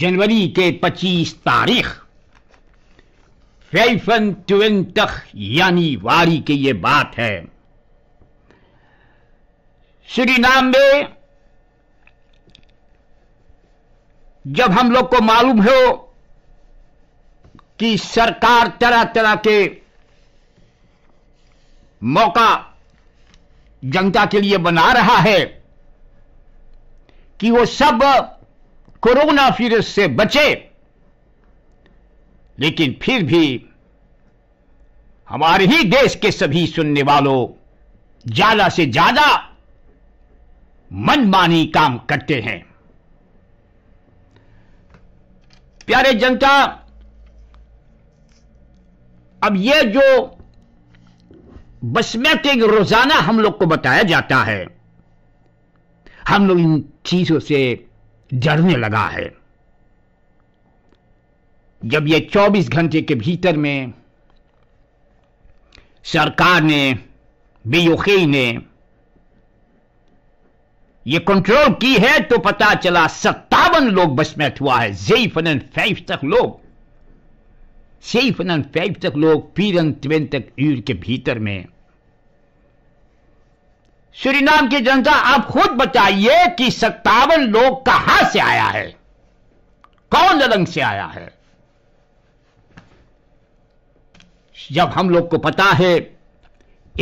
जनवरी के 25 तारीख फैफन ट्वेंटख यानी वारी की ये बात है श्री में जब हम लोग को मालूम हो कि सरकार तरह तरह के मौका जनता के लिए बना रहा है कि वो सब कोरोना वायरस से बचे लेकिन फिर भी हमारे ही देश के सभी सुनने वालों ज्यादा से ज्यादा मनमानी काम करते हैं प्यारे जनता अब ये जो बसमैटिक रोजाना हम लोग को बताया जाता है हम लोग इन चीजों से जड़ने लगा है जब ये 24 घंटे के भीतर में सरकार ने बीओके ने ये कंट्रोल की है तो पता चला सत्तावन लोग में हुआ है जेफन एंड फाइव तक लोग सेफन एंड फाइव तक लोग पीरन ट्वेन तक ईर के भीतर में श्रीनाम की जनता आप खुद बताइए कि सत्तावन लोग कहां से आया है कौन रंग से आया है जब हम लोग को पता है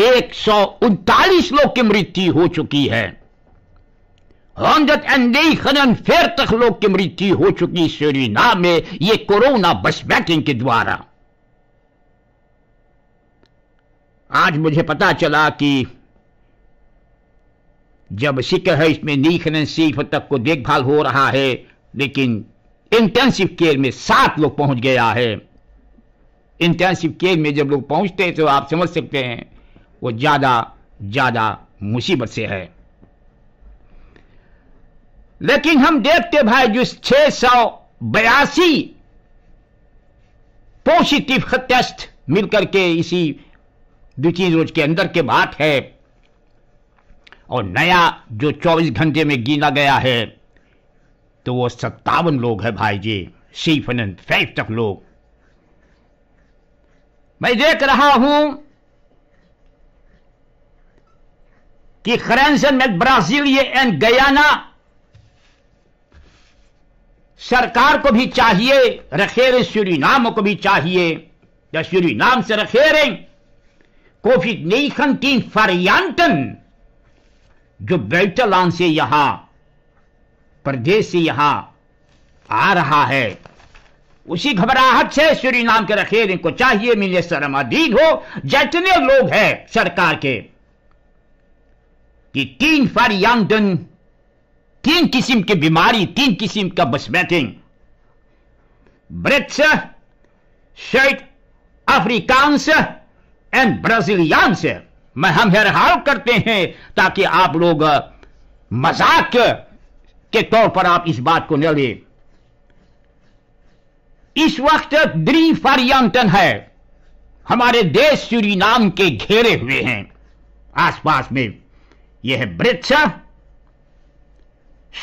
एक लोग की मृत्यु हो चुकी है रंजत तक लोग की मृत्यु हो चुकी श्रीनाम में ये कोरोना बस बैटिंग के द्वारा आज मुझे पता चला कि जब शिक्र है इसमें नीखनन सीफ तक को देखभाल हो रहा है लेकिन इंटेंसिव केयर में सात लोग पहुंच गया है इंटेंसिव केयर में जब लोग पहुंचते हैं तो आप समझ सकते हैं वो ज़्यादा ज़्यादा मुसीबत से है लेकिन हम देखते भाई जो छह सौ बयासी पॉजिटिव टेस्ट मिलकर के इसी दो तीन रोज के अंदर के बात है और नया जो 24 घंटे में गिना गया है तो वो सत्तावन लोग है भाई जी सीफन फैफ फाइव तक लोग मैं देख रहा हूं कि खरेंसन में ब्राजील ये एंड गयाना सरकार को भी चाहिए रखेरे श्री नाम को भी चाहिए या श्री नाम से रखेरे कोफी नहीं खन की फरियांतन जो बेल्टलान से यहां प्रदेश से यहां आ रहा है उसी घबराहट से श्री नाम के रखे इनको चाहिए मिले शर्म अधीन हो जितने लोग हैं सरकार के कि तीन फर यांगडन तीन किस्म की बीमारी तीन किस्म का बैठिंग ब्रिट्स शेट अफ्रीकांस एंड ब्राजीलियांस है मैं हम हरहाल करते हैं ताकि आप लोग मजाक के तौर पर आप इस बात को न ले इस वक्त द्री फारियांटन है हमारे देश नाम के घेरे हुए हैं आसपास में यह है ब्रिट्स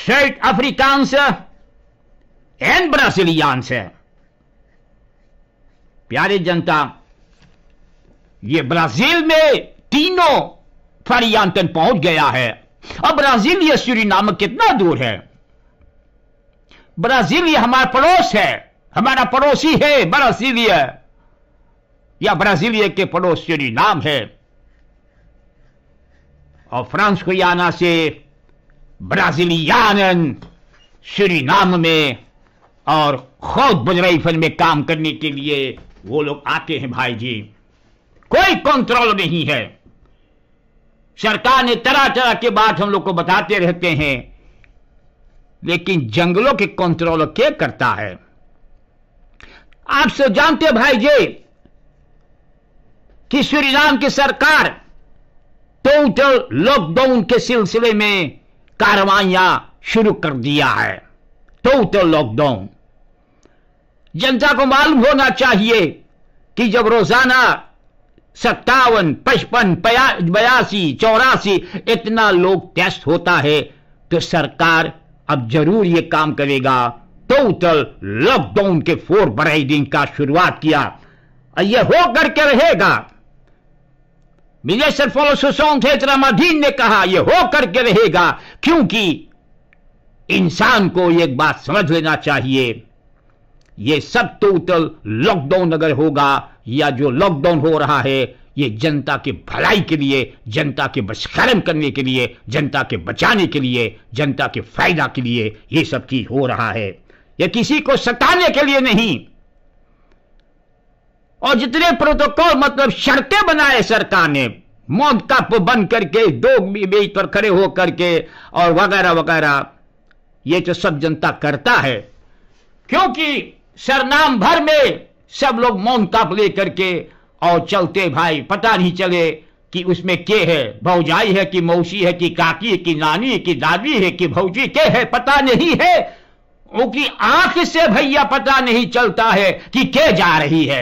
शर्ट अफ्रीकांस एंड ब्रासीलियांस है प्यारे जनता ये ब्राजील में तीनों फरियांतन पहुंच गया है अब ब्राजील या सूरी नामक कितना दूर है ब्राजील ये हमारा पड़ोस है हमारा पड़ोसी है ब्राजीलिया या ब्राजीलिया के पड़ोस सूरी नाम है और फ्रांस को याना से ब्राजीलियान सूरी नाम में और खुद बजरईफन में काम करने के लिए वो लोग आते हैं भाई जी कोई कंट्रोल नहीं है सरकार ने तरह तरह के बात हम लोग को बताते रहते हैं लेकिन जंगलों के कंट्रोल के करता है आप सब जानते भाई जी कि श्री राम की सरकार टोटल लॉकडाउन के सिलसिले में कार्रवाइयां शुरू कर दिया है टोटल लॉकडाउन जनता को मालूम होना चाहिए कि जब रोजाना सत्तावन पचपन बयासी चौरासी इतना लोग टेस्ट होता है तो सरकार अब जरूर ये काम करेगा टोटल लॉकडाउन के फोर बराइडिंग का शुरुआत किया यह हो करके रहेगा मिलेसर फोलोसोम थे रमाधीन ने कहा यह हो करके रहेगा क्योंकि इंसान को एक बात समझ लेना चाहिए यह सब टोटल लॉकडाउन अगर होगा या जो लॉकडाउन हो रहा है ये जनता के भलाई के लिए जनता के बशकरम करने के लिए जनता के बचाने के लिए जनता के फायदा के लिए ये सब चीज हो रहा है यह किसी को सताने के लिए नहीं और जितने प्रोटोकॉल मतलब शर्तें बनाए सरकार ने मौत कप बंद करके दो बेच पर खड़े हो करके और वगैरह वगैरह ये तो सब जनता करता है क्योंकि सरनाम भर में सब लोग मौन ताप ले करके और चलते भाई पता नहीं चले कि उसमें के है भौजाई है कि मौसी है कि काकी है कि नानी है कि दादी है कि भौजी के है पता नहीं है उनकी आंख से भैया पता नहीं चलता है कि के जा रही है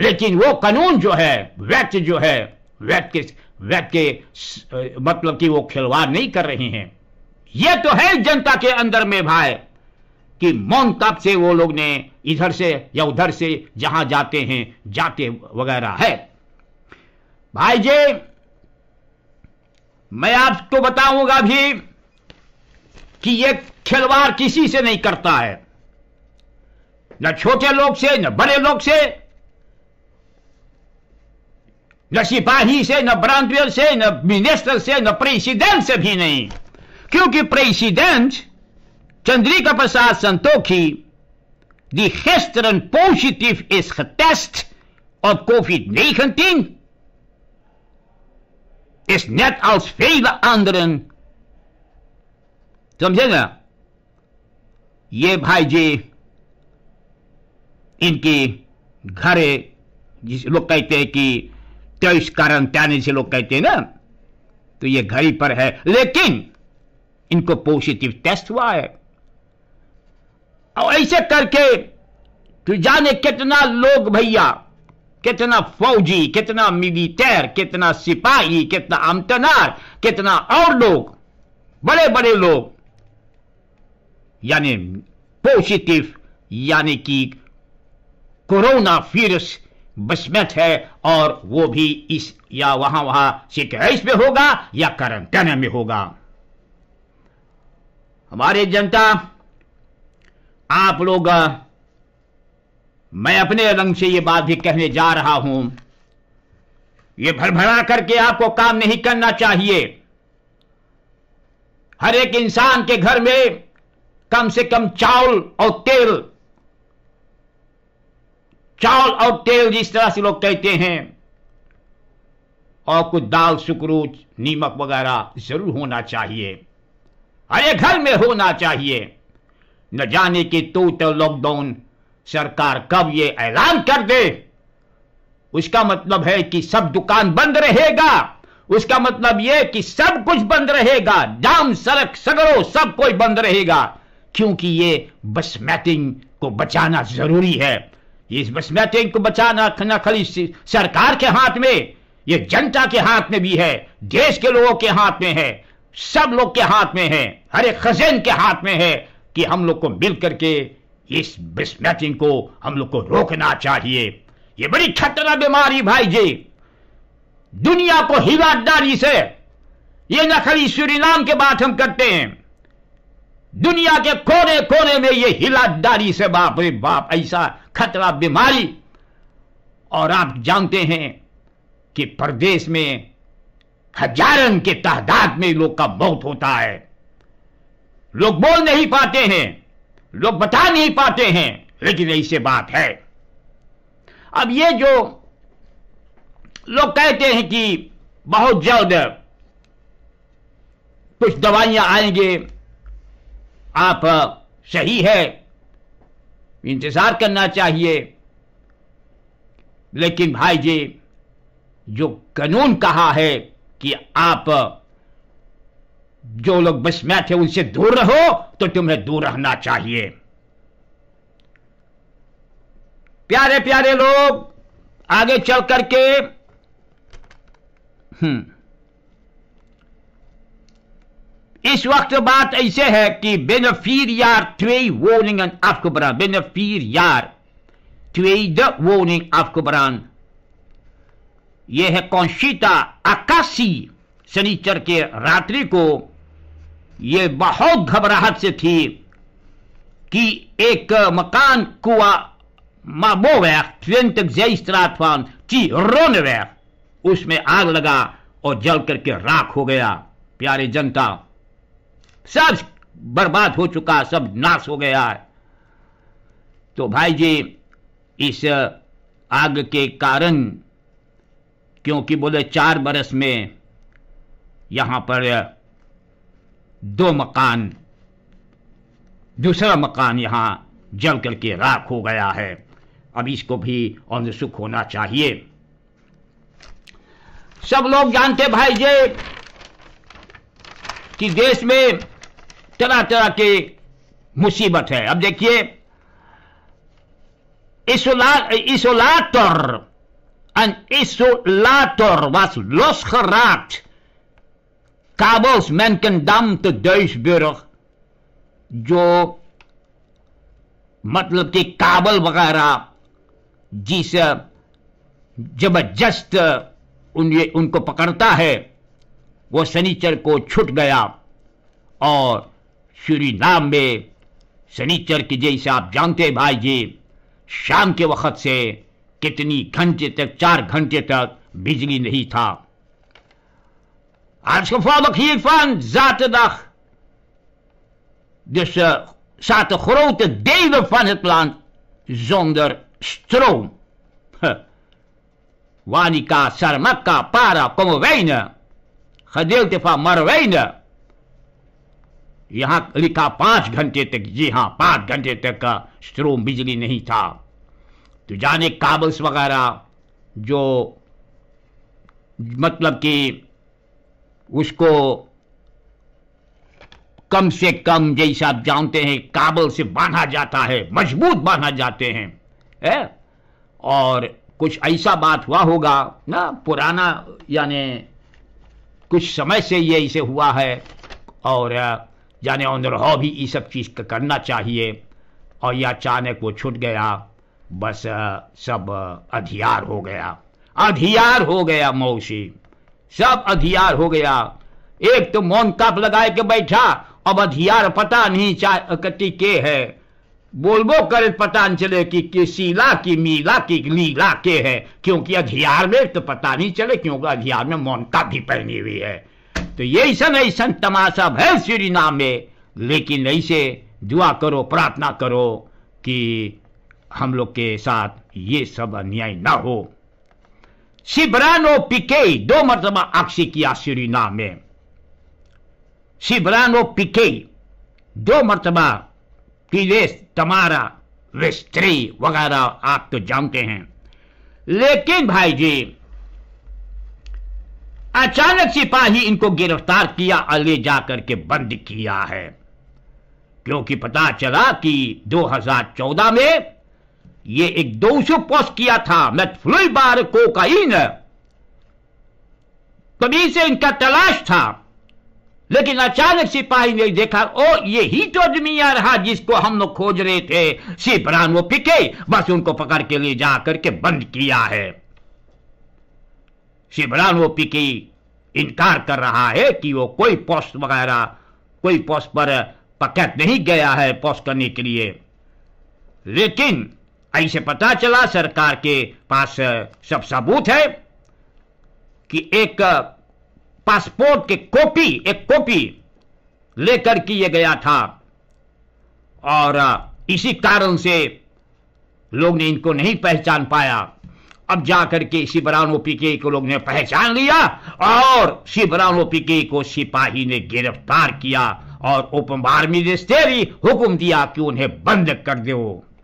लेकिन वो कानून जो है व्यक्त जो है व्यक्त के व्यक्त के मतलब कि वो खिलवाड़ नहीं कर रहे हैं यह तो है जनता के अंदर में भाई कि मौन तप से वो लोग ने इधर से या उधर से जहां जाते हैं जाते वगैरह है भाई जी मैं आपको बताऊंगा भी कि ये खिलवाड़ किसी से नहीं करता है न छोटे लोग से न बड़े लोग से न सिपाही से न ब्रांडवेल से न मिनिस्टर से न प्रेसिडेंट से भी नहीं क्योंकि president Chandrika Prasad Santokhi, die gisteren positief is getest op COVID-19, is net als vele anderen. Som zeggen, je भाई जी इनकी घरे जिस लोग कहते हैं कि तेईस क्वारंटाइन जिसे लोग कहते हैं ना तो ये घर ही पर है लेकिन इनको पॉजिटिव टेस्ट हुआ है और ऐसे करके जाने कितना लोग भैया कितना फौजी कितना मिलिटेर कितना सिपाही कितना अमतनार कितना और लोग बड़े बड़े लोग यानी पॉजिटिव यानी कि कोरोना वायरस बसमत है और वो भी इस या वहां वहां सिकहस में होगा या क्वारंटाइन में होगा हमारे जनता आप लोग मैं अपने रंग से ये बात भी कहने जा रहा हूं ये भरभरा करके आपको काम नहीं करना चाहिए हर एक इंसान के घर में कम से कम चावल और तेल चावल और तेल जिस तरह से लोग कहते हैं और कुछ दाल सुकरूच नीमक वगैरह जरूर होना चाहिए हर एक घर में होना चाहिए न जाने की तो तो लॉकडाउन सरकार कब ये ऐलान कर दे उसका मतलब है कि सब दुकान बंद रहेगा उसका मतलब यह कि सब कुछ बंद रहेगा डाम सड़क सगरो सब कोई बंद रहेगा क्योंकि ये बस मैटिंग को बचाना जरूरी है इस बस मैटिंग को बचाना न खाली सरकार के हाथ में ये जनता के हाथ में भी है देश के लोगों के हाथ में है सब लोग के हाथ में है हर एक खजेन के हाथ में है कि हम लोग को मिल करके इस बिस्मैटिंग को हम लोग को रोकना चाहिए ये बड़ी खतरा बीमारी भाई जी दुनिया को हिवादारी से ये नखरी नाम के बात हम करते हैं दुनिया के कोने कोने में ये हिलादारी से बाप रे बाप ऐसा खतरा बीमारी और आप जानते हैं कि प्रदेश में हजारन के तादाद में लोग का मौत होता है लोग बोल नहीं पाते हैं लोग बता नहीं पाते हैं लेकिन ऐसे बात है अब ये जो लोग कहते हैं कि बहुत जल्द कुछ दवाइयां आएंगे आप सही है इंतजार करना चाहिए लेकिन भाई जी जो कानून कहा है कि आप जो लोग विस्मय थे उनसे दूर रहो तो तुम्हें दूर रहना चाहिए प्यारे प्यारे लोग आगे चल करके हम्म, इस वक्त तो बात ऐसे है कि बेनफीर यार ट्वे वोनिंग ऑफ कुबरान बेनफीर यार ट्वे द वोनिंग ऑफ कुबरान यह है कौशिता आकाशी शनिचर के रात्रि को ये बहुत घबराहट से थी कि एक मकान कुआ माबो वह ची रोन वह उसमें आग लगा और जल करके राख हो गया प्यारे जनता सब बर्बाद हो चुका सब नाश हो गया है तो भाई जी इस आग के कारण क्योंकि बोले चार बरस में यहां पर दो मकान दूसरा मकान यहां जल करके राख हो गया है अब इसको भी और सुख होना चाहिए सब लोग जानते भाई जे कि देश में तरह तरह के मुसीबत है अब देखिए isolator. Een isolator was losgeraakt Kabels, Menkendam te Duisburg, जो मतलब कि काबल वगैरह जिसे जबरदस्त उन उनको पकड़ता है वो शनिचर को छुट गया और श्री नाम में शनिचर की जैसे आप जानते हैं भाई जी शाम के वक्त से कितनी घंटे तक चार घंटे तक बिजली नहीं था Als gevolg hiervan zaterdag. Dus eh, zaten grote delen van het land zonder stroom. Huh. Wanika, Sarmakka, Para, Komowijne. Gedeelte van Je Ja, lika paas gantetek, jiha, paas gantetek, uh, eh, stroom, bijzeli niet ha. Toen kabels wagara, jo, matlab ki, उसको कम से कम जैसा आप जानते हैं काबल से बांधा जाता है मजबूत बांधा जाते हैं ए? और कुछ ऐसा बात हुआ होगा ना पुराना यानी कुछ समय से ये इसे हुआ है और जाने अनुरह भी ये सब चीज़ करना चाहिए और यह अचानक वो छूट गया बस सब अधियार हो गया अधियार हो गया मौसी सब अधियार हो गया एक तो मौन काप लगाए के बैठा अब अधियार पता नहीं कटी के है बोलबो कर पता नहीं चले कि किसीला की मीला की लीला के है क्योंकि अधियार में तो पता नहीं चले क्योंकि अधियार में मौन का भी पहनी हुई है तो यही सन ऐसा तमाशा है श्री नाम में लेकिन ऐसे दुआ करो प्रार्थना करो कि हम लोग के साथ ये सब अन्याय ना हो सिबरानो पिके दो मरतबा अक्सी किया सुरीना में सिबरानो पिके दो मरतबा टीरेस तमारा वेस्ट्री वगैरह आप तो जानते हैं लेकिन भाई जी अचानक सिपाही इनको गिरफ्तार किया और ले जाकर के बंद किया है क्योंकि पता चला कि 2014 में ये एक दोषो पोस्ट किया था मैं फ्लोई बार कोकाइन तभी से इनका तलाश था लेकिन अचानक सिपाही ने देखा ओ ये ही तो आदमी आ रहा जिसको हम लोग खोज रहे थे सिपरान वो पिके बस उनको पकड़ के लिए जाकर के बंद किया है शिवरान वो पिके इनकार कर रहा है कि वो कोई पोस्ट वगैरह कोई पोस्ट पर पकड़ नहीं गया है पोस्ट करने के लिए लेकिन ऐसे पता चला सरकार के पास सब सबूत है कि एक पासपोर्ट के कॉपी एक कॉपी लेकर किए गया था और इसी कारण से लोग ने इनको नहीं पहचान पाया अब जाकर के शिवराम पीके को लोग ने पहचान लिया और शिवराम पीके को सिपाही ने गिरफ्तार किया और ओपन आर्मी ने हुक्म दिया कि उन्हें बंद कर दो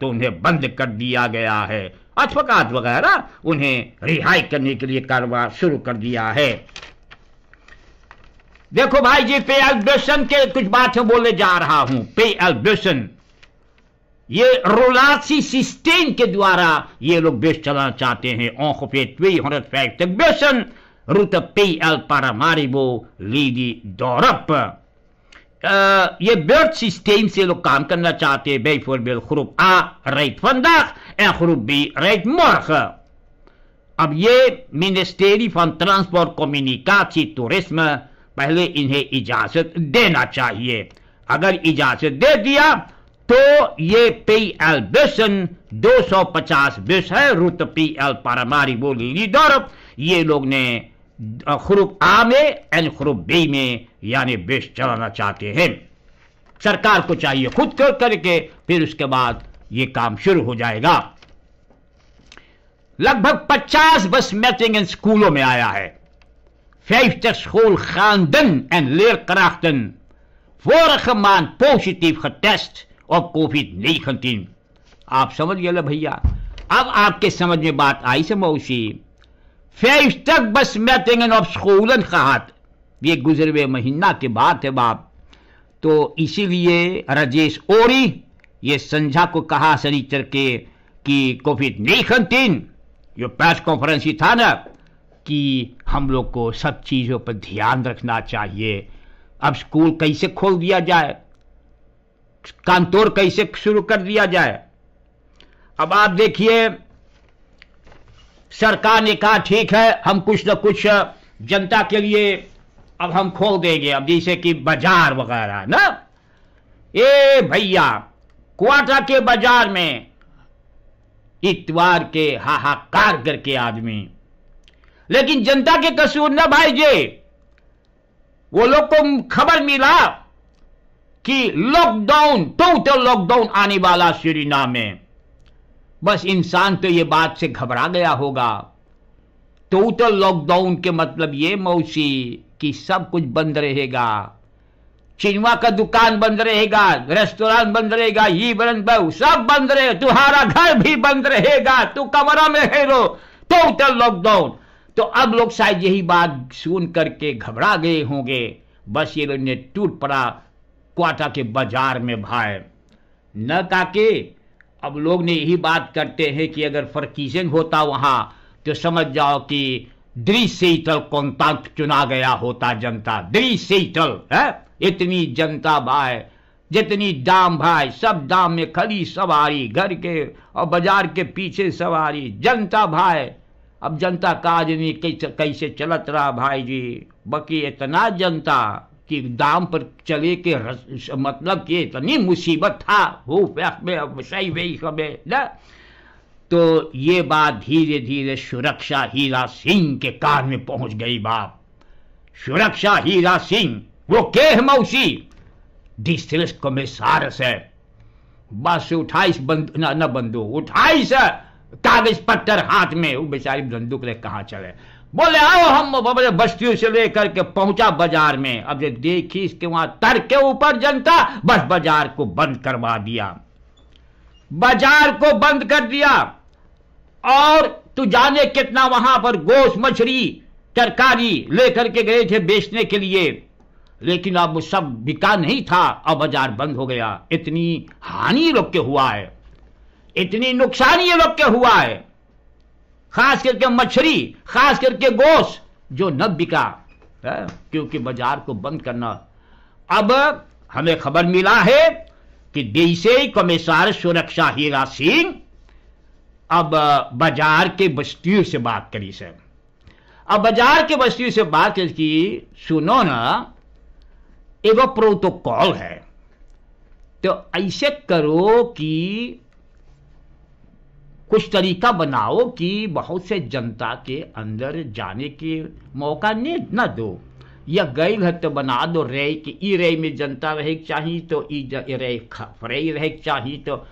तो उन्हें बंद कर दिया गया है अथवाकात वगैरह उन्हें रिहाई करने के लिए कारोबार शुरू कर दिया है देखो भाई जी पे एल्ब्यूशन के कुछ बातें बोले जा रहा हूं पे एल्ब्यूशन ये रोलासी सिस्टेम के द्वारा ये लोग बेच चलाना चाहते हैं आंखों पे ट्वी हरत फैक्ट बेसन रुत पे एल पारामारिबो लीडी दौरप ये बर्ड सिस्टम से लोग काम करना चाहते हैं बाई फॉर बेल ख्रूब आ राइट फंदाख ए ख्रूब बी राइट मोरख अब ये ministry for transport communication tourism पहले इन्हें इजाजत देना चाहिए अगर इजाजत दे दिया तो ये पी एल बेसन दो सौ पचास बिस है रुत पी एल पारमारी बोली लीडर ये लोग ने खुरुप आ में एंड खुरुप बी में यानी बेच चलाना चाहते हैं सरकार को चाहिए खुद कर करके फिर उसके बाद ये काम शुरू हो जाएगा लगभग 50 बस मैचिंग इन स्कूलों में आया है 50 schoolgaanden en leerkrachten vorige maand test और कोविड नहीं खतीन आप समझ गए भैया अब आपके समझ में बात आई समोसी बस मैं op स्कूलन खात ये गुजरवे महीना के बात है बाप तो इसीलिए राजेश ओरी ये संझा को कहा सनीचर के कि कोविड नहीं खनतीन जो प्रेस कॉन्फ्रेंस ही था ना कि हम लोग को सब चीज़ों पर ध्यान रखना चाहिए अब स्कूल कैसे खोल दिया जाए कांतोर कैसे शुरू कर दिया जाए अब आप देखिए सरकार ने कहा ठीक है हम कुछ न कुछ जनता के लिए अब हम खोल देंगे अब जैसे कि बाजार वगैरह ना ए भैया क्वाटा के बाजार में इतवार के हाहाकार करके आदमी लेकिन जनता के कसूर न भाई जे वो लोग को खबर मिला कि लॉकडाउन तो लॉकडाउन आने वाला श्रीना में बस इंसान तो ये बात से घबरा गया होगा टोटल लॉकडाउन के मतलब ये मौसी कि सब कुछ बंद रहेगा चिनवा का दुकान बंद रहेगा रेस्टोरेंट बंद रहेगा ये बंद सब बंद रहे तुम्हारा घर भी बंद रहेगा तू कमरा में है रो टोटल लॉकडाउन तो अब लोग शायद यही बात सुन करके घबरा गए होंगे बस ये लोग ने टूट पड़ा क्वाटा के बाजार में भाई न काके अब लोग ने यही बात करते हैं कि अगर फर्कीजिंग होता वहां तो समझ जाओ कि ड्रीसीटल कॉन्टैक्ट चुना गया होता जनता ड्रीसीटल है इतनी जनता भाई जितनी दाम भाई सब दाम में खड़ी सवारी घर के और बाजार के पीछे सवारी जनता भाई अब जनता का आदमी कैसे कैसे चलत रहा भाई जी बाकी इतना जनता कि दाम पर चले के रस, मतलब कि इतनी मुसीबत था वो व्यक्त में अब सही वही हमें न तो ये बात धीरे धीरे सुरक्षा हीरा सिंह के कान में पहुंच गई बाप सुरक्षा हीरा सिंह वो के है मौसी डिस्ट्रिक्ट कमिश्नर से बस उठाई बंद न, न बंदूक उठाइस कागज पत्थर हाथ में वो बेचारी बंदूक ले कहाँ चले बोले आओ हम बस्तियों से लेकर के पहुंचा बाजार में अब जब देखी इसके वहां तर के ऊपर जनता बस बाजार को बंद करवा दिया बाजार को बंद कर दिया और तू जाने कितना वहां पर गोश मछली तरकारी लेकर के गए थे बेचने के लिए लेकिन अब सब बिका नहीं था अब बाजार बंद हो गया इतनी हानि लोग के हुआ है इतनी नुकसान ये लोग के हुआ है खास करके मछली खास करके गोश्त जो न बिका है? क्योंकि बाजार को बंद करना अब हमें खबर मिला है कि डीसी कमिश्नर सुरक्षा हीरा सिंह अब बाजार के बस्तियों से बात करी सर अब बाजार के बस्तियों से बात की सुनो ना एगो प्रोटोकॉल है तो ऐसे करो कि कुछ तरीका बनाओ कि बहुत से जनता के अंदर जाने के मौका नहीं न दो या गई घर तो बना दो रे कि ई रे में जनता रहे चाहिए तो ई रे फ्रई रहे चाहिए तो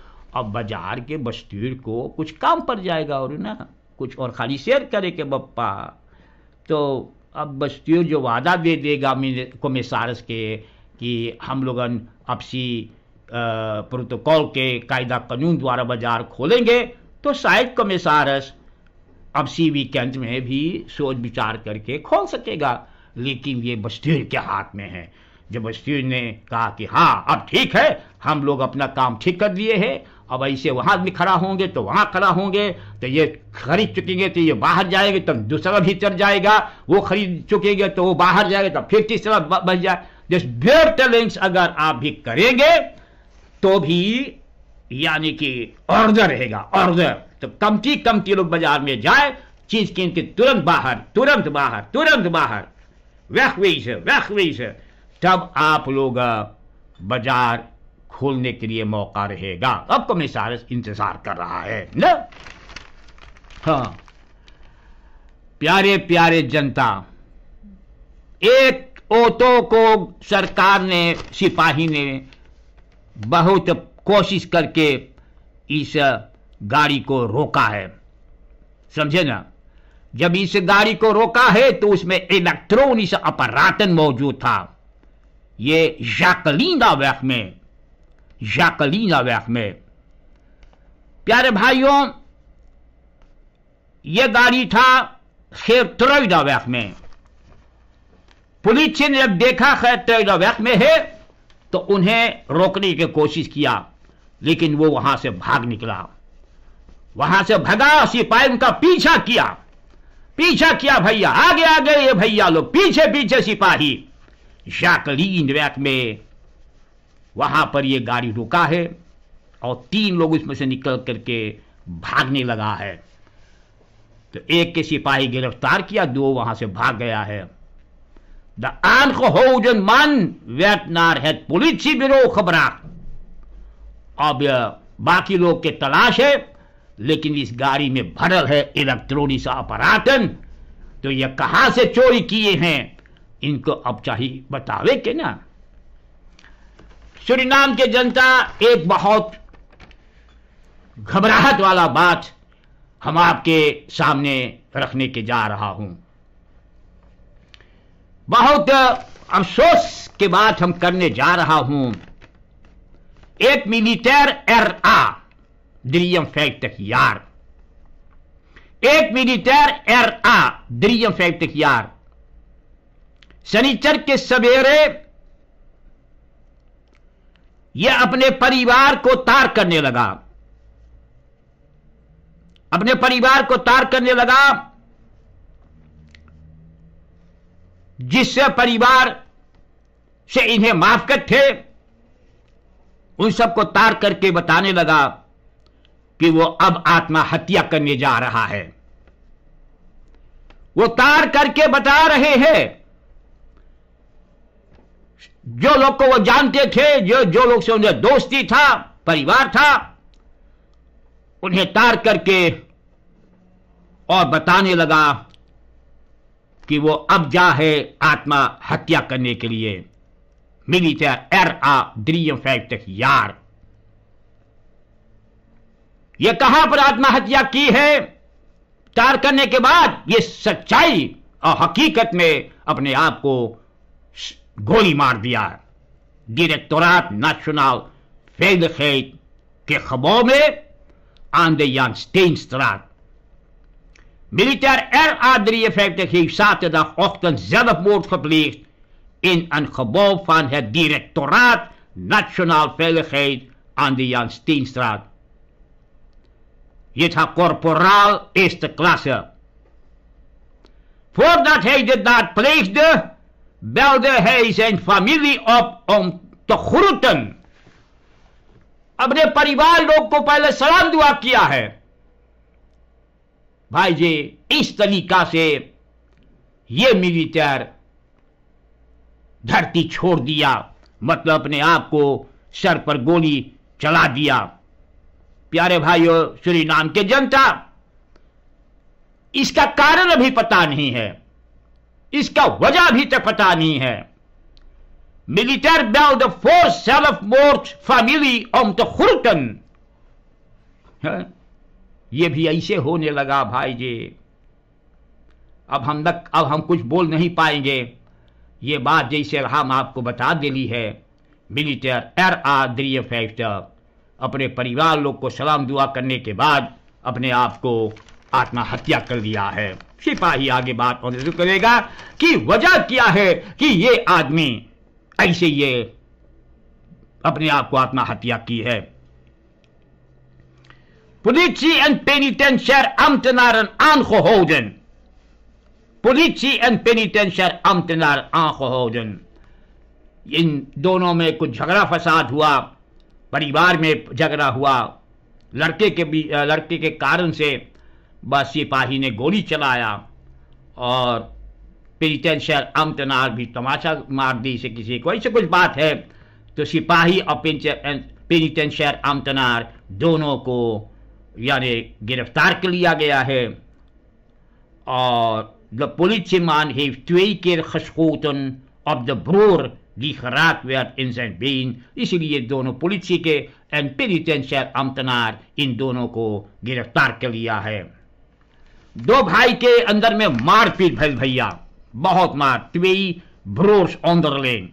अब बाजार के बस्तीर को कुछ काम पर जाएगा और ना कुछ और खाली शेयर करे के बप्पा तो अब बस्तीर जो वादा दे देगा को कोमेसारस के कि हम लोग आपसी प्रोटोकॉल के कायदा कानून द्वारा बाजार खोलेंगे तो शायद कमिसारस अब सी कैंट में भी सोच विचार करके खोल सकेगा लेकिन ये बस्तीर के हाथ में है जब बस्तीर ने कहा कि हाँ अब ठीक है हम लोग अपना काम ठीक कर दिए हैं अब ऐसे वहां भी खड़ा होंगे तो वहां खड़ा होंगे तो ये खरीद चुकेंगे तो ये बाहर जाएंगे तो दूसरा भीतर जाएगा वो खरीद चुकेंगे तो वो बाहर जाएगा तो फिर तीसरा बच जाए जिस अगर आप भी करेंगे तो भी यानी कि ऑर्डर रहेगा ऑर्डर तो कमती कमती लोग बाजार में जाए चीज कीन के तुरंत बाहर तुरंत बाहर तुरंत बाहर वह वेश वह वेश तब आप लोग बाजार खोलने के लिए मौका रहेगा अब कमिसारस तो इंतजार कर रहा है न हाँ प्यारे प्यारे जनता एक ओटो को सरकार ने सिपाही ने बहुत कोशिश करके इस गाड़ी को रोका है समझे ना जब इस गाड़ी को रोका है तो उसमें इलेक्ट्रॉनिक अपरातन मौजूद था ये जाकलीना वैक में जाकलीना वैक में प्यारे भाइयों यह गाड़ी था खैर त्रोइडा वैफ में पुलिस ने जब देखा खैर त्रोइडा वैक में है तो उन्हें रोकने की कोशिश किया लेकिन वो वहां से भाग निकला वहां से भगा सिपाही उनका पीछा किया पीछा किया भैया आगे आ ये भैया लोग पीछे पीछे सिपाही जाकलीन वैक में वहां पर ये गाड़ी रुका है और तीन लोग उसमें से निकल करके भागने लगा है तो एक के सिपाही गिरफ्तार किया दो वहां से भाग गया है द आन को हो जन मान वैट नार है पुलिस बिरो खबरा अब बाकी लोग के तलाश है लेकिन इस गाड़ी में भरल है इलेक्ट्रॉनिक्स अपराटन तो ये कहां से चोरी किए हैं इनको अब चाहिए बतावे के ना सूरीनाम के जनता एक बहुत घबराहट वाला बात हम आपके सामने रखने के जा रहा हूं बहुत अफसोस के बात हम करने जा रहा हूं 1 militair RA. 53 jaar. 1 militair RA. 53 यार शनिचर के सवेरे यह अपने परिवार को तार करने लगा अपने परिवार को तार करने लगा जिससे परिवार से इन्हें माफकत थे उन सबको तार करके बताने लगा कि वो अब आत्महत्या करने जा रहा है वो तार करके बता रहे हैं जो लोग को वो जानते थे जो जो लोग से उन्हें दोस्ती था परिवार था उन्हें तार करके और बताने लगा कि वो अब जा है आत्महत्या करने के लिए militair RA 53 jaar. ये कहां पर आत्महत्या की है तार करने के बाद ये सच्चाई और हकीकत में अपने आप को गोली मार दिया डायरेक्टोरेट नेशनल फेलखेत के खबों में Aan Steenstraat. Militair R.A. 53 heeft zaterdagochtend zelfmoord gepleegd in een gebouw van het Directoraat Nationaal Veiligheid aan de Jan Steenstraat. Dit korporaal eerste klasse. Voordat hij de daad pleegde, belde hij zijn familie op om te groeten. अपने परिवार log ko पहले salam दुआ kia hai. Bhai ji is तरीका se ye धरती छोड़ दिया मतलब अपने आप को सर पर गोली चला दिया प्यारे भाइयों श्री नाम के जनता इसका कारण अभी पता नहीं है इसका वजह अभी तक पता नहीं है मिलिटर बैल द फोर्स सेल्फ मोर्च फैमिली ऑम द खुरटन ये भी ऐसे होने लगा भाई जी अब हम तक अब हम कुछ बोल नहीं पाएंगे ये बात जैसे हम आपको बता ली है मिलिटर एर आद्रीय फैक्टर अपने परिवार लोग को सलाम दुआ करने के बाद अपने आप को आत्महत्या कर लिया है सिपाही आगे बात शुरू करेगा कि वजह क्या है कि ये आदमी ऐसे ये अपने आप को आत्महत्या की है Politie en आन ambtenaren aangehouden politie एंड penitentiair ambtenaar aangehouden. इन दोनों में कुछ झगड़ा फसाद हुआ परिवार में झगड़ा हुआ लड़के के भी लड़के के कारण से बस सिपाही ने गोली चलाया और पेंटेंशियर अमतनार भी तमाशा मार दी से किसी को ऐसे कुछ बात है तो सिपाही और पेनिटेंशियर अमतनार दोनों को यानी गिरफ्तार कर लिया गया है और de politieman heeft twee keer geschoten op de broer die geraakt werd in zijn been. Is hier dono politieke en penitentiair ambtenaar in Donoko को गिरफ्तार कर लिया है दो भाई के अंदर में मारपीट भई भैया बहुत मार त्वी ब्रोस ऑनदरलेन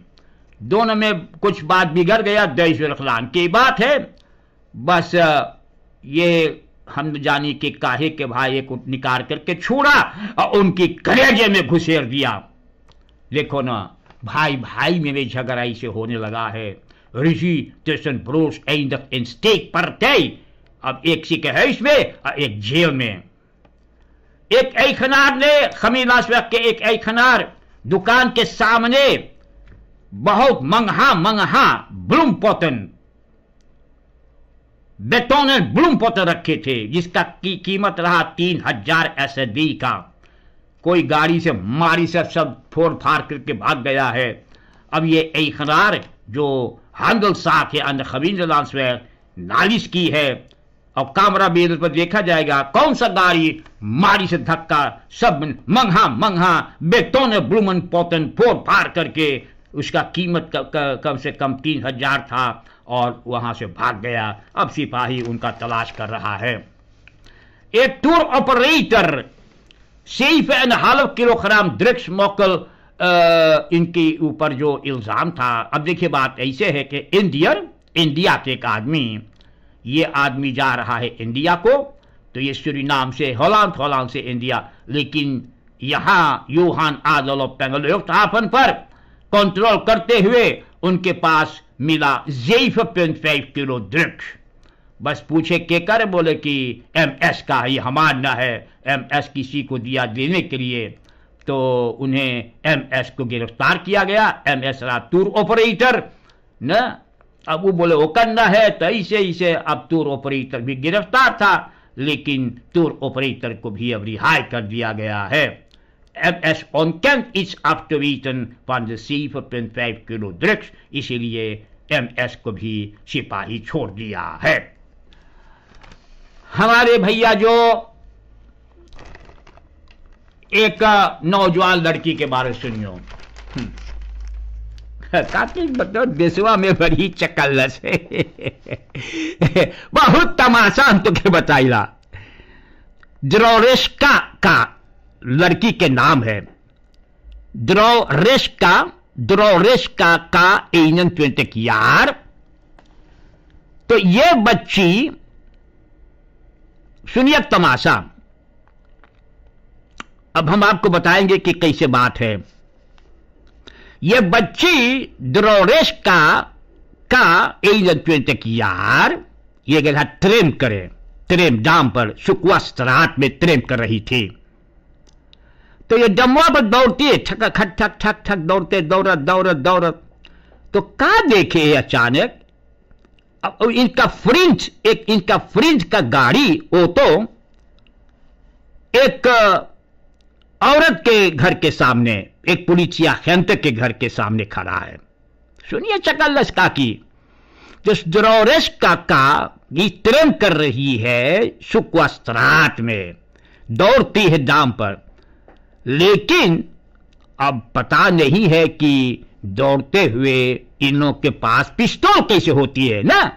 दोनों में कुछ बात बिगड़ गया दईसुल के बात है बस ये हम जानी के काहे के भाई एक निकाल करके छोड़ा और उनकी कलेजे में घुसेर दिया देखो ना भाई भाई में भी झगड़ा से होने लगा है ऋषि कृष्ण ब्रूस इन स्टेक पर तय अब एक सिक है इसमें और एक जेल में एक ऐखनार ने खमीलास के एक ऐखनार दुकान के सामने बहुत मंगहा मंगहा ब्लूम पोतन बेटोनल ब्लूम पौधे रखे थे जिसका की कीमत रहा तीन हजार एस का कोई गाड़ी से मारी से सब फोड़ फाड़ करके भाग गया है अब ये इकरार जो हंगल शाह है अंदर खबीन नालिश की है अब कामरा बेद पर देखा जाएगा कौन सा गाड़ी मारी से धक्का सब मंगा मंगा बेटोन ब्लूमन पोतन फोड़ फाड़ करके उसका कीमत कम से कम तीन हजार था और वहां से भाग गया अब सिपाही उनका तलाश कर रहा है एक टूर ऑपरेटर सेफ एंड हालफ किलोग्राम ड्रग्स मोकल इनके ऊपर जो इल्ज़ाम था अब देखिए बात ऐसे है कि इंडियन इंडिया के एक आदमी ये आदमी जा रहा है इंडिया को तो ये श्री नाम से होलांद होलांद से इंडिया लेकिन यहां यूहान आदल ऑफ पेंगल पर कंट्रोल करते हुए उनके पास मिला 7,5 किलो druk. बस पूछे के कर बोले कि एम एस का हमार ना है एम एस किसी को दिया देने के लिए तो उन्हें एम एस को गिरफ्तार किया गया एम एस रहा टूर ऑपरेटर न अब वो बोले वो करना है तो ऐसे ऐसे अब टूर ऑपरेटर भी गिरफ्तार था लेकिन टूर ऑपरेटर को भी अब रिहाई कर दिया गया है MS ontkent iets af te weten van de 7,5 kilo drugs, is hier MS को भी सिपाही छोड़ दिया है हमारे भैया जो एक नौजवान लड़की के बारे सुनियो हम्म। काफी मतलब देशवा में बड़ी चकल्लस है बहुत तमाशा हम तुके बताइला द्रोरेस्का का लड़की के नाम है द्रोरेस्का का एनन ट्वेंटिक यार तो ये बच्ची सुनिए तमाशा अब हम आपको बताएंगे कि कैसे बात है ये बच्ची द्रोरेश का का एनन ट्वेंटिक यार ये गधा ट्रेम करे ट्रेम डाम पर सुकवा में ट्रेम कर रही थी तो ये डमवा पर दौड़ती है ठक खट ठक ठक ठक दौड़ते दौड़त दौड़त दौड़त तो का देखे अचानक अब इनका फ्रिंज एक इनका फ्रिंज का गाड़ी वो तो एक औरत के घर के सामने एक पुलिसिया हंत के घर के सामने खड़ा है सुनिए चकल लश्का की जो द्रोरेश काका का तिरंग कर रही है सुकवास्त्रात में दौड़ती है दाम पर लेकिन अब पता नहीं है कि दौड़ते हुए इनों के पास पिस्तौल कैसे होती है ना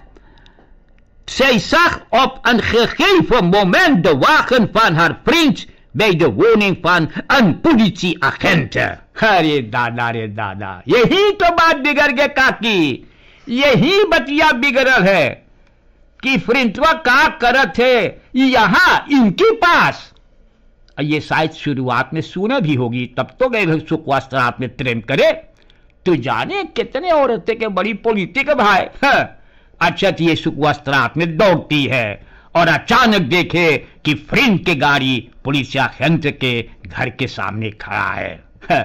Zij zag op een gegeven moment de wagen van haar vriend bij de woning van een अरे दादा रे दादा यही तो बात बिगड़ गए काकी यही बतिया बिगड़ है कि फ्रिंटवा का करत है यहां इनके पास ये शायद शुरुआत में सुना भी होगी तब तो गए सुखवास्त्रात में प्रेम करे तो जाने कितने औरतें के बड़ी पॉलिटिक भाई हाँ, अच्छा तो ये सुखवास्त्रात में दौड़ती है और अचानक देखे कि फ्रेंड के गाड़ी पुलिस यंत्र के घर के सामने खड़ा है, हाँ,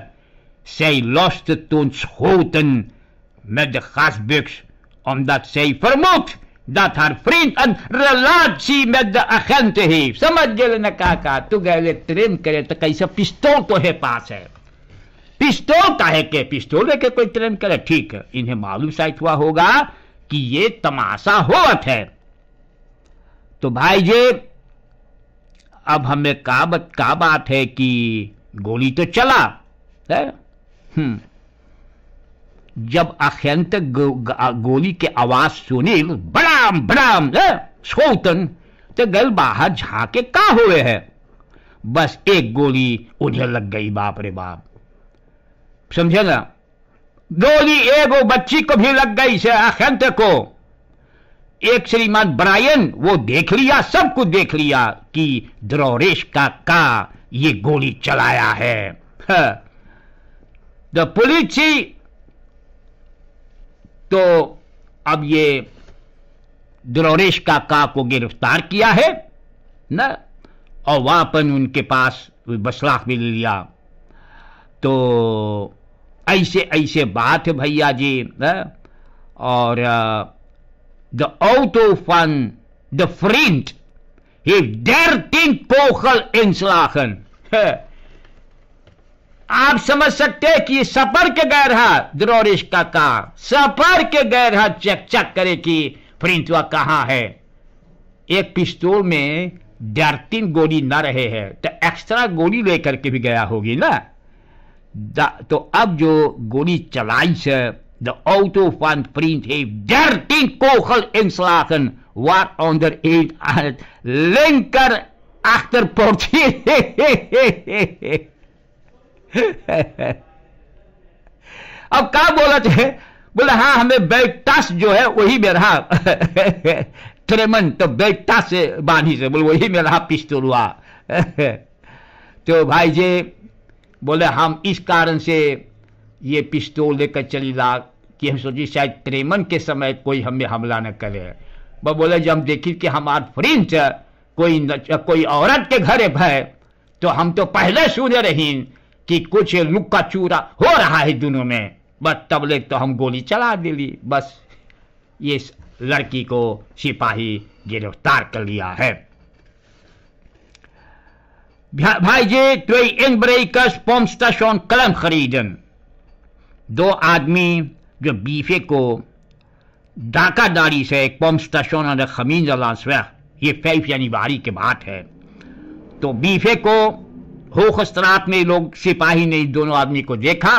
सही लॉस्ट loste toen मैं met de ऑन omdat zij vermoed dat haar vriend een relatie met de agenten heeft. समझ गए न काका तू गए ट्रेन करे तो कैसे पिस्तौल तो है पास है पिस्तौल का है के पिस्तौल लेके कोई ट्रेन करे ठीक है इन्हें मालूम शायद हुआ होगा कि ये तमाशा होत है तो भाई जी अब हमें का, बत, का बात है कि गोली तो चला है हम्म जब अख्यंत गो, गोली के आवाज सुनील बड़ाम बड़ाम सोतन तो गल बाहर झाके का हुए है बस एक गोली उन्हें लग गई बाप रे बाप समझे ना गोली एगो बच्ची को भी लग गई से अख्यंत को एक श्रीमान ब्रायन वो देख लिया सब कुछ देख लिया कि द्रोरेश का का ये गोली चलाया है हाँ। द पुलिस तो अब ये द्रोरेश काका को गिरफ्तार किया है न और वहां पर उनके पास बसलाख भी ले लिया तो ऐसे ऐसे बात है भैया जी ना? और द ऑफ फन द फ्रिंट ही डेर थिंक पोखल इंसलाखन है आप समझ सकते हैं कि सफर के गैर द्रोरिश का कहा सफर के गैर चेक चेक करे कि प्रिंतवा कहा है एक पिस्तौल में तीन गोली ना रहे हैं तो एक्स्ट्रा गोली लेकर के भी गया होगी ना तो अब जो गोली चलाई से द ऑटो फंड प्रिंट है तीन कोखल इंसलाकन वार ऑन दर एट लेंकर achter पहुंची अब क्या बोला थे बोले हाँ हमें बैटास जो है वही रहा ट्रेमन तो बैटा से बानी से बोले वही में रहा पिस्तौल हुआ तो भाई जी बोले हम इस कारण से ये पिस्तौल लेकर चली ला कि हम सोचे शायद प्रेमन के समय कोई हमें हमला न करे वह बोले जब हम देखी कि हमार फ्रेंड कोई कोई औरत के घर है भाई तो हम तो पहले सुने रही कि कुछ लुक्का चूरा हो रहा है दोनों में बस तब ले तो हम गोली चला दिली बस ये लड़की को सिपाही गिरफ्तार कर लिया है भाई जी इन ब्रेकर्स inbrekers स्टेशन कलम खरीदन दो आदमी जो बीफे को डाकादारी से एक पंप स्टेशन और खमीन ये फैफ यानी बारी के बात है तो बीफे को होख में लोग सिपाही ने दोनों आदमी को देखा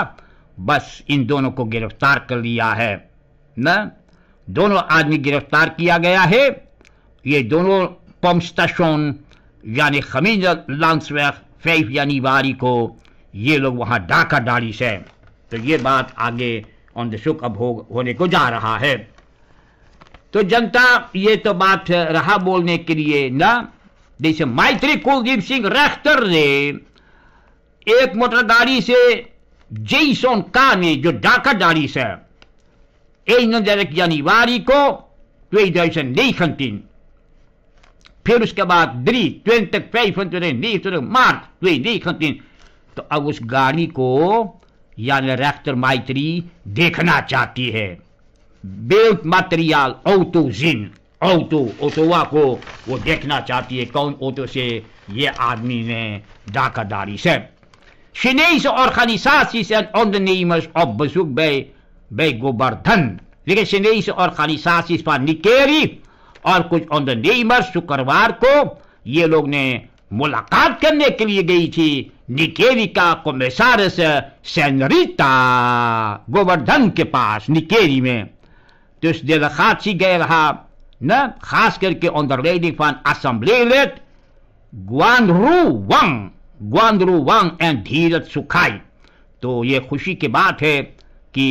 बस इन दोनों को गिरफ्तार कर लिया है न दोनों आदमी गिरफ्तार किया गया है ये दोनों पम्प स्टेशन यानी खमीज लांस फैफ यानी वारी को ये लोग वहां डाका डाली से तो ये बात आगे ऑन द सुख अब होने को जा रहा है तो जनता ये तो बात रहा बोलने के लिए ना जैसे मैत्री कुलदीप सिंह Rechter ने एक गाड़ी से जेसोन का ने जो डाकादारी से 31 januari को 2019 फिर उसके बाद 3 20 25 29 मार्च 2019 तो अब उस गाड़ी को यानी रेख्तर मैत्री देखना चाहती है बेल्ट मटेरियल ऑटोजिन ऑटो ऑटोवा को वो देखना चाहती है कौन ऑटो से ये आदमी ने डाका और sem. से organisaties en ondernemers op बसुक बे बे Govardhan. लेकिन शिनेस Chinese organisaties पर निकेरी और कुछ ऑन्डरनेमर्स शुक्रवार को ये लोग ने मुलाकात करने के लिए गई थी निकेरी का कोमेसारस सेनरिता गोवर्धन के पास निकेरी में तो इस दिलखात सी गए रहा ne, gaas kerkie onder leiding van assembleelid Guanru Wang Guanru Wang and Dhiraj सुखाई तो ये खुशी की बात है कि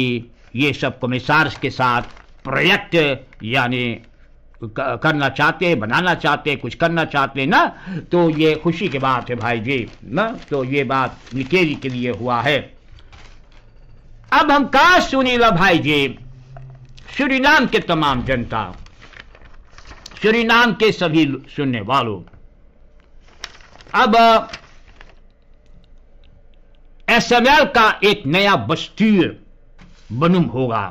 ये सब कमिसार्स के साथ प्रोजेक्ट यानी करना चाहते हैं बनाना चाहते हैं कुछ करना चाहते हैं ना तो ये खुशी की बात है भाई जी ना तो ये बात निकेरी के लिए हुआ है अब हम कहा सुनीला भाई जी श्रीराम के तमाम जनता श्री नाम के सभी सुनने वालों अब एसएमएल का एक नया बस्तीर बनुम होगा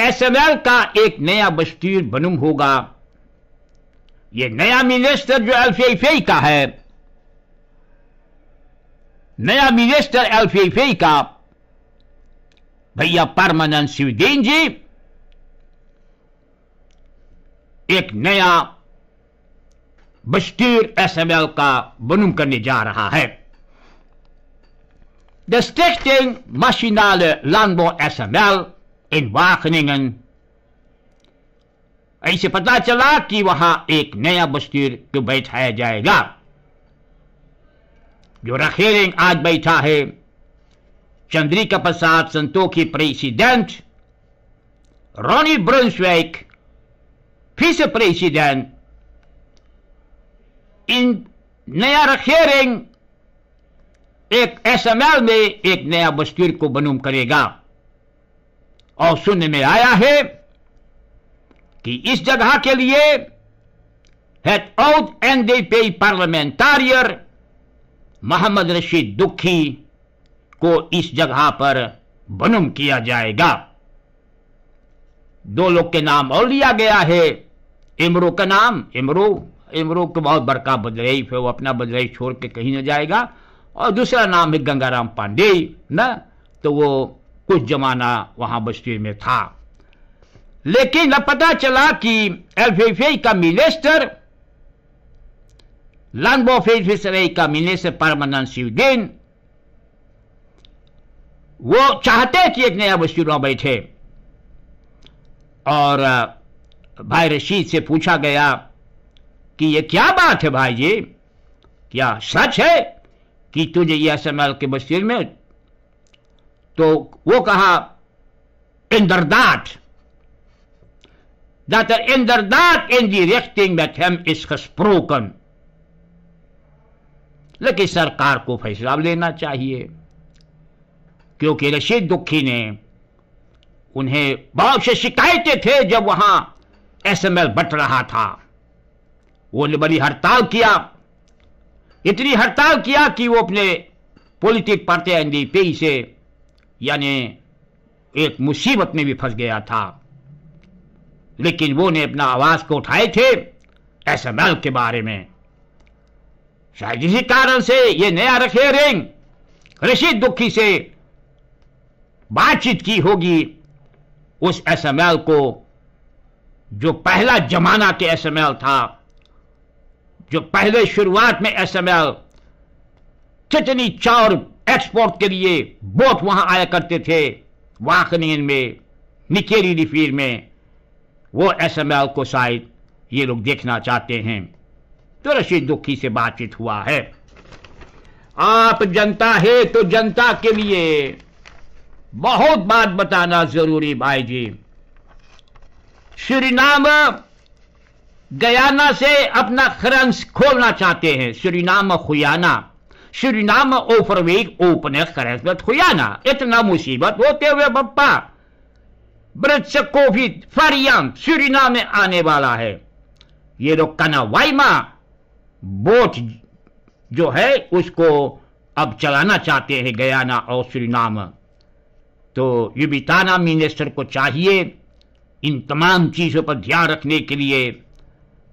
एसएमएल का एक नया बस्तीर बनुम होगा यह नया मिनिस्टर जो एल्फीएफआई का है नया मिनिस्टर एल्फीएफआई का भैया परमानंद शिवदेन जी एक नया बस्तीर एसएमएल का बनुम करने जा रहा है द स्टेटिंग मशीनाल लानबो एस एम एल इन Wageningen ऐसे पता चला कि वहां एक नया बस्तीर जो बैठाया जाएगा जो रखेरिंग आज बैठा है Chandrika Prasad Santokhi president Ronnie Brunswijk vicepresident in नया रखेरिंग एक एसएमएल में एक नया मस्जिद को बनूम करेगा और सुनने में आया है कि इस जगह के लिए het oud NDP parlementariër Mohammad Rashid दुखी को इस जगह पर बनुम किया जाएगा दो लोग के नाम और लिया गया है इमरो का नाम इमरो इमरो को बहुत बड़का बदरईफ है वो अपना बदरईफ छोड़ के कहीं ना जाएगा और दूसरा नाम है गंगाराम पांडे न तो वो कुछ जमाना वहां बस्ती में था लेकिन अब पता चला कि एलफेफे का मिलेस्टर लंबो फिसरे का मिनिस्टर परमानंद शिवदेन वो चाहते कि एक नया बस्ती बैठे और भाई रशीद से पूछा गया कि ये क्या बात है भाई जी क्या सच है कि तुझे यह समल के बशीर में तो वो कहा इंदरदाट दाता इंदरदाट इन दी die में थे hem लेकिन सरकार को फैसला लेना चाहिए क्योंकि रशीद दुखी ने उन्हें बहुत से शिकायतें थे जब वहां एसएमएल बट रहा था वो बड़ी हड़ताल किया इतनी हड़ताल किया कि वो अपने पॉलिटिक पार्टी एनडीपी से यानी एक मुसीबत में भी फंस गया था लेकिन वो ने अपना आवाज को उठाए थे एसएमएल के बारे में शायद इसी कारण से ये नया रखे रिंग ऋषि दुखी से बातचीत की होगी उस एसएमएल को जो पहला जमाना के एसएमएल था जो पहले शुरुआत में एसएमएल चटनी चाउर एक्सपोर्ट के लिए बोट वहां आया करते थे वाकनीन में निकेरी रिफीर में वो एसएमएल को शायद ये लोग देखना चाहते हैं तो रशीद दुखी से बातचीत हुआ है आप जनता है तो जनता के लिए बहुत बात बताना जरूरी भाई जी श्रीनाम गयाना से अपना खरंस खोलना चाहते हैं श्रीनाम खुयाना श्रीनाम ओफरवीक ओपन खुयाना इतना मुसीबत होते हुए बप्पा को भी फरियाम सुरीना में आने वाला है ये तो कना वाइमा बोट जो है उसको अब चलाना चाहते हैं गयाना और श्रीनाम तो युबिताना मिनिस्टर को चाहिए इन तमाम चीज़ों पर ध्यान रखने के लिए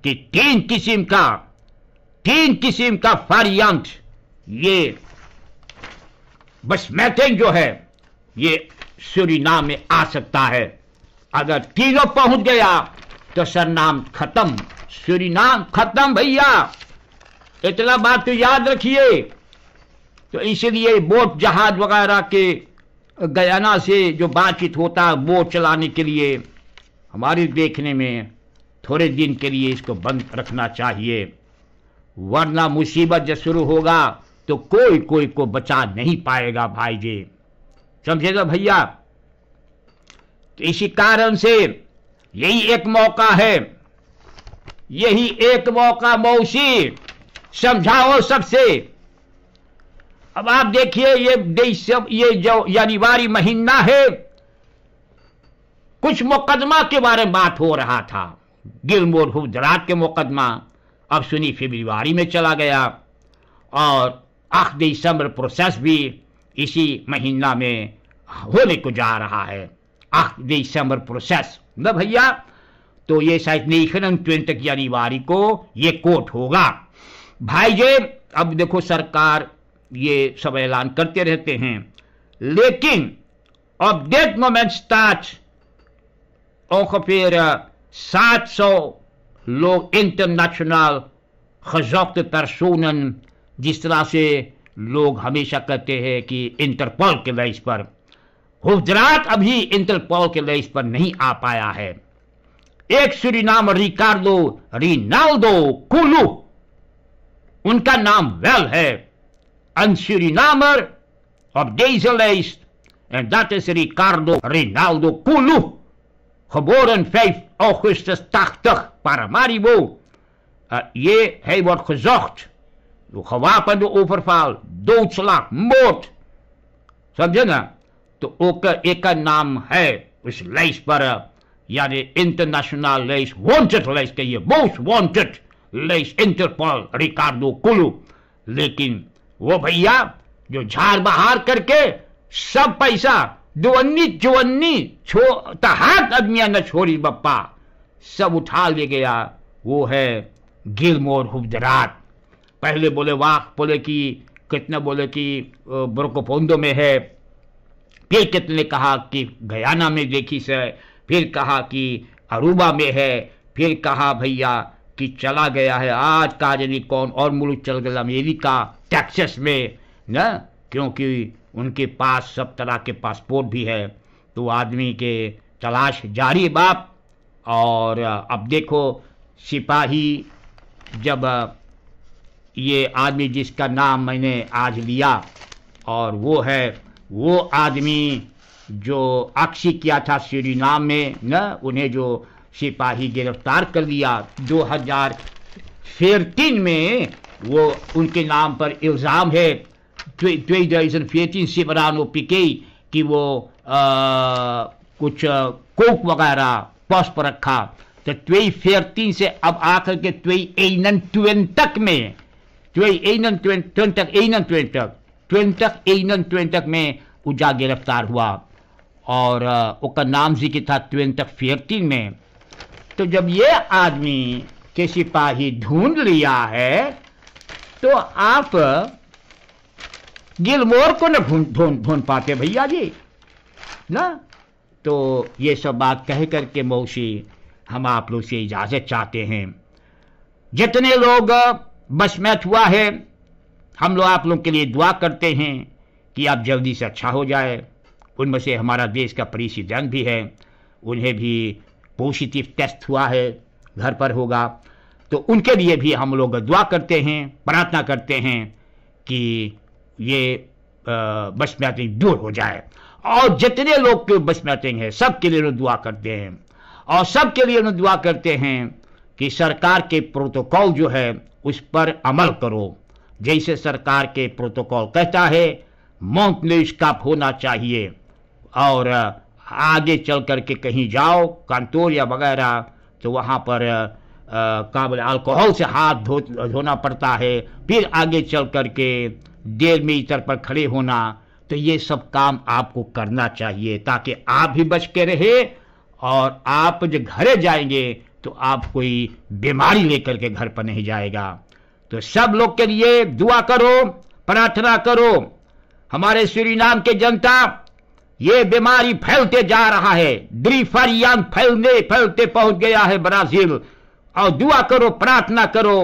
कि तीन किस्म का तीन किस्म का फारियांत ये बस मैथिंग जो है ये सूरीनाम में आ सकता है अगर तीनों पहुंच गया तो सरनाम खत्म सूरीनाम खत्म भैया इतना बात तो याद रखिए तो इसीलिए बोट जहाज वगैरह के गयाना से जो बातचीत होता है वो चलाने के लिए हमारे देखने में थोड़े दिन के लिए इसको बंद रखना चाहिए वरना मुसीबत जब शुरू होगा तो कोई कोई को बचा नहीं पाएगा भाई जी समझे तो भैया तो इसी कारण से यही एक मौका है यही एक मौका मौसी समझाओ सबसे अब आप देखिए ये देश ये जो यानीवारी महीना है कुछ मुकदमा के बारे में बात हो रहा था गिलमोर हुजरात के मुकदमा अब सुनी फेब्रुआरी में चला गया और आख दिसंबर प्रोसेस भी इसी महीना में होने को जा रहा है आख दिसंबर प्रोसेस न भैया तो ये शायद नेशन ट्वेंटक यानी को ये कोर्ट होगा भाई जे अब देखो सरकार ये सब ऐलान करते रहते हैं लेकिन update moment moment staat ongeveer uh, staat zo lo internationaal gezochte जिस तरह से लोग हमेशा कहते हैं कि इंटरपोल के लाइस पर हुजरात अभी इंटरपोल के लाइस पर नहीं आ पाया है एक श्री नाम रिकार्डो रिनाल्डो कुलू उनका नाम वेल है een Surinamer op deze lijst. En dat is Ricardo Rinaldo Kulu. Geboren 5 augustus 80, Paramaribo. Eh, je, hij wordt gezocht. Door gewapende overval, doodslag, moord. Snap je nou? Ook uh, ik naam hij is leesbare. Eh. Ja, de internationale lijst, wanted lijst, je most wanted. Lijst Interpol, Ricardo Kulu. Lekin वो भैया जो झाड़ बहार करके सब पैसा दुवन्नी चुवन्नी छो तहाक अदमिया न छोड़ी बप्पा सब उठा ले गया वो है मोर हुबदरात पहले बोले वाक बोले कि कितने बोले कि ब्रोकोपोंदो में है फिर कितने कहा कि गयाना में देखी से फिर कहा कि अरूबा में है फिर कहा भैया कि चला गया है आज का यदि कौन और मुल्क चल गया अमेरिका टैक्सेस में न क्योंकि उनके पास सब तरह के पासपोर्ट भी है तो आदमी के तलाश जारी बाप और अब देखो सिपाही जब ये आदमी जिसका नाम मैंने आज लिया और वो है वो आदमी जो अक्सी किया था नाम में न उन्हें जो सिपाही गिरफ्तार कर लिया 2013 में वो उनके नाम पर इल्ज़ाम है पिके कि वो आ, कुछ कोक वगैरह पॉस पर रखा तो ट्वेई तीन से अब आकर के ट्वेई एन ट्वेन तक में ट्वेई एन ट्वेन ट्वेन तक एनन ट्वेन तक ट्वेन तक एनन ट्वेन तक में उजा गिरफ्तार हुआ और उसका नाम जिक्र था ट्वेन तक तीन में तो जब ये आदमी के सिपाही ढूंढ लिया है तो आप गिलमोर को न ढूंढ ढूंढ पाते भैया जी ना तो ये सब बात कह करके मौसी हम आप लोग से इजाज़त चाहते हैं जितने लोग बस मैच हुआ है हम लोग आप लोग के लिए दुआ करते हैं कि आप जल्दी से अच्छा हो जाए उनमें से हमारा देश का प्रेसिडेंट भी है उन्हें भी पॉजिटिव टेस्ट हुआ है घर पर होगा तो उनके लिए भी हम लोग दुआ करते हैं प्रार्थना करते हैं कि ये बस दूर हो जाए और जितने लोग के बस है सब के लिए दुआ करते हैं और सबके लिए उन्हें दुआ करते हैं कि सरकार के प्रोटोकॉल जो है उस पर अमल करो जैसे सरकार के प्रोटोकॉल कहता है माउंट का होना चाहिए और आगे चल कर के कहीं जाओ कानतोर या वगैरह तो वहाँ पर काबिल अल्कोहल से हाथ धो धोना पड़ता है फिर आगे चल कर के देर में इतर पर खड़े होना तो ये सब काम आपको करना चाहिए ताकि आप भी बच के रहे और आप जब घरे जाएंगे तो आप कोई बीमारी लेकर के घर पर नहीं जाएगा तो सब लोग के लिए दुआ करो प्रार्थना करो हमारे श्री नाम के जनता ये बीमारी फैलते जा रहा है यंग फैलने फैलते पहुंच गया है ब्राजील और दुआ करो प्रार्थना करो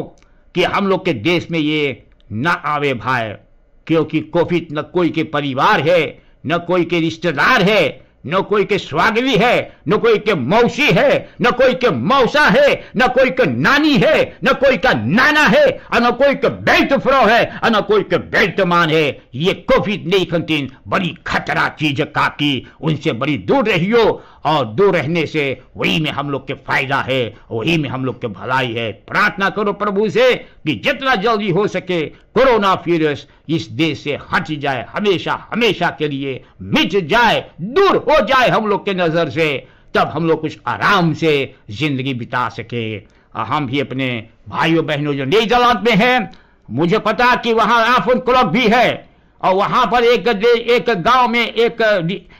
कि हम लोग के देश में ये ना आवे भाई क्योंकि कोविड न कोई के परिवार है न कोई के रिश्तेदार है न कोई के स्वागवी है न कोई के मौसी है न कोई के मौसा है न कोई के नानी है न कोई का नाना है न कोई के बेल्ट फ्रो है न कोई के मान है ये कोविड खनती बड़ी खतरा चीज काकी उनसे बड़ी दूर रहियो और दूर रहने से वही में हम लोग के फायदा है वही में हम लोग के भलाई है प्रार्थना करो प्रभु से कि जितना जल्दी हो सके कोरोना वायरस इस देश से हट जाए हमेशा हमेशा के लिए मिट जाए दूर हो जाए हम लोग के नजर से तब हम लोग कुछ आराम से जिंदगी बिता सके हम भी अपने भाइयों बहनों जो नीदरलैंड में है मुझे पता कि वहां आफन क्लब भी है और वहां पर एक एक गांव में एक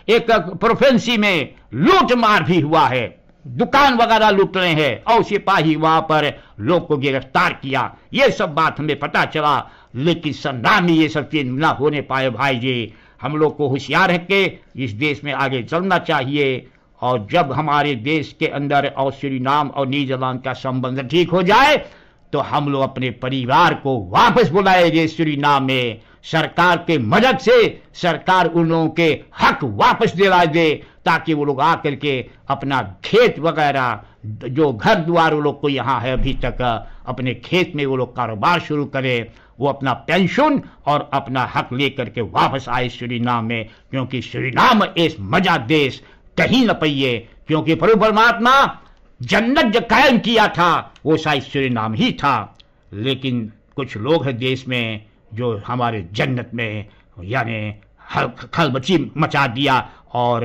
एक प्रोफेंसी में लूट मार भी हुआ है दुकान वगैरह लूट रहे हैं और सिपाही वहां पर लोग को गिरफ्तार किया ये सब बात हमें पता चला लेकिन संग्राम ये सब चीज ना होने पाए भाई जी हम लोग को होशियार रख के इस देश में आगे चलना चाहिए और जब हमारे देश के अंदर और श्री नाम और नीजलाम का संबंध ठीक हो जाए तो हम लोग अपने परिवार को वापस बुलाएंगे नाम में सरकार के मदद से सरकार उन लोगों के हक वापस दिला दे ताकि वो लोग आकर के अपना खेत वगैरह जो घर द्वार वो लोग को यहाँ है अभी तक अपने खेत में वो लोग कारोबार शुरू करें वो अपना पेंशन और अपना हक ले करके वापस आए श्रीनाम में क्योंकि श्रीनाम इस मजा देश कहीं न पहिए क्योंकि प्रभु परमात्मा जन्नत जो कायम किया था वो शायद श्री नाम ही था लेकिन कुछ लोग हैं देश में जो हमारे जन्नत में यानि खलबची मचा दिया और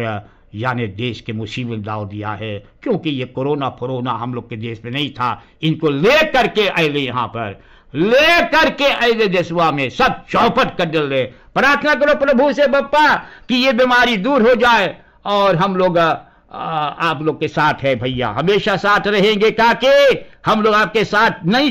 यानि देश के मुसीबत डाल दिया है क्योंकि ये कोरोना फरोना हम लोग के देश में नहीं था इनको ले करके आए यहाँ पर ले करके अले देशवा में सब चौपट कर डल रहे प्रार्थना करो प्रभु से बप्पा कि ये बीमारी दूर हो जाए और हम लोग आप लोग के साथ है भैया हमेशा साथ रहेंगे काके हम लोग आपके साथ नहीं